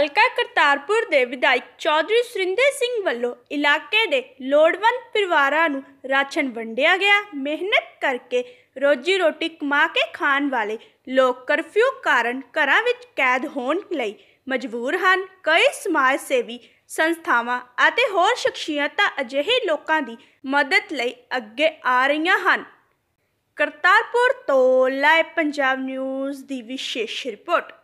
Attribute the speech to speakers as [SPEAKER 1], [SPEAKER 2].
[SPEAKER 1] ਹਲਕਾ ਕਰਤਾਰਪੁਰ ਦੇ ਵਿਧਾਇਕ ਚੌਧਰੀ ਸੁਰਿੰਦਰ ਸਿੰਘ ਵੱਲੋਂ ਇਲਾਕੇ ਦੇ ਲੋੜਵੰਦ ਪਰਿਵਾਰਾਂ ਨੂੰ ਰਾਸ਼ਨ ਵੰਡਿਆ ਗਿਆ ਮਿਹਨਤ ਕਰਕੇ ਰੋਜੀ ਰੋਟੀ ਕਮਾ ਕੇ ਖਾਣ ਵਾਲੇ ਲੋਕ ਕਰਫਿਊ ਕਾਰਨ ਘਰਾਂ ਵਿੱਚ ਕੈਦ ਹੋਣ ਲਈ ਮਜਬੂਰ ਹਨ ਕਈ ਸਮਾਜ ਸੇਵੀ ਸੰਸਥਾਵਾਂ ਅਤੇ ਹੋਰ ਸ਼ਖਸੀਅਤਾਂ ਅਜਿਹੇ ਲੋਕਾਂ ਦੀ ਮਦਦ ਲਈ ਅੱਗੇ ਆ ਰਹੀਆਂ ਹਨ ਕਰਤਾਰਪੁਰ ਤੋਂ ਲਾਈਵ ਪੰਜਾਬ ਨਿਊਜ਼ ਦੀ ਵਿਸ਼ੇਸ਼ ਰਿਪੋਰਟ